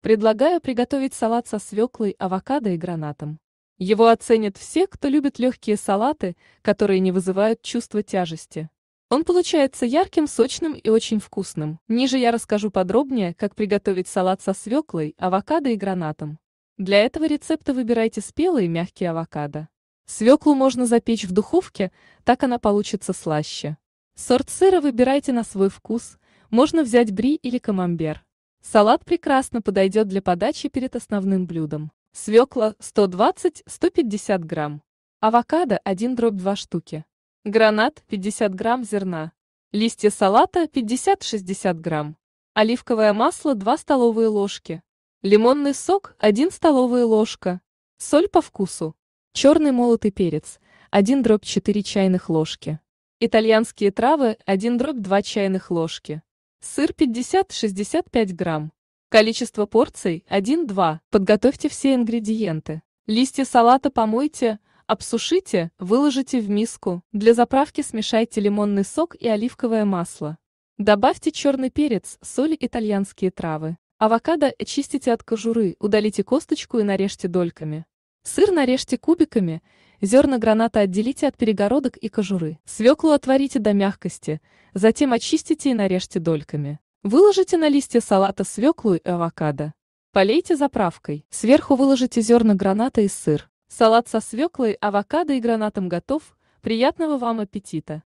Предлагаю приготовить салат со свеклой, авокадо и гранатом. Его оценят все, кто любит легкие салаты, которые не вызывают чувства тяжести. Он получается ярким, сочным и очень вкусным. Ниже я расскажу подробнее, как приготовить салат со свеклой, авокадо и гранатом. Для этого рецепта выбирайте спелые мягкие авокадо. Свеклу можно запечь в духовке, так она получится слаще. Сорт сыра выбирайте на свой вкус, можно взять бри или камамбер. Салат прекрасно подойдет для подачи перед основным блюдом. Свекла 120-150 грамм. Авокадо 1 дробь 2 штуки. Гранат 50 грамм зерна. Листья салата 50-60 грамм. Оливковое масло 2 столовые ложки. Лимонный сок 1 столовая ложка. Соль по вкусу. Черный молотый перец 1 дробь 4 чайных ложки. Итальянские травы 1 дробь 2 чайных ложки. Сыр 50-65 грамм. Количество порций 1-2. Подготовьте все ингредиенты. Листья салата помойте, обсушите, выложите в миску. Для заправки смешайте лимонный сок и оливковое масло. Добавьте черный перец, соль и итальянские травы. Авокадо очистите от кожуры, удалите косточку и нарежьте дольками. Сыр нарежьте кубиками, зерна граната отделите от перегородок и кожуры. Свеклу отварите до мягкости, затем очистите и нарежьте дольками. Выложите на листья салата свеклу и авокадо. Полейте заправкой. Сверху выложите зерна граната и сыр. Салат со свеклой, авокадо и гранатом готов. Приятного вам аппетита!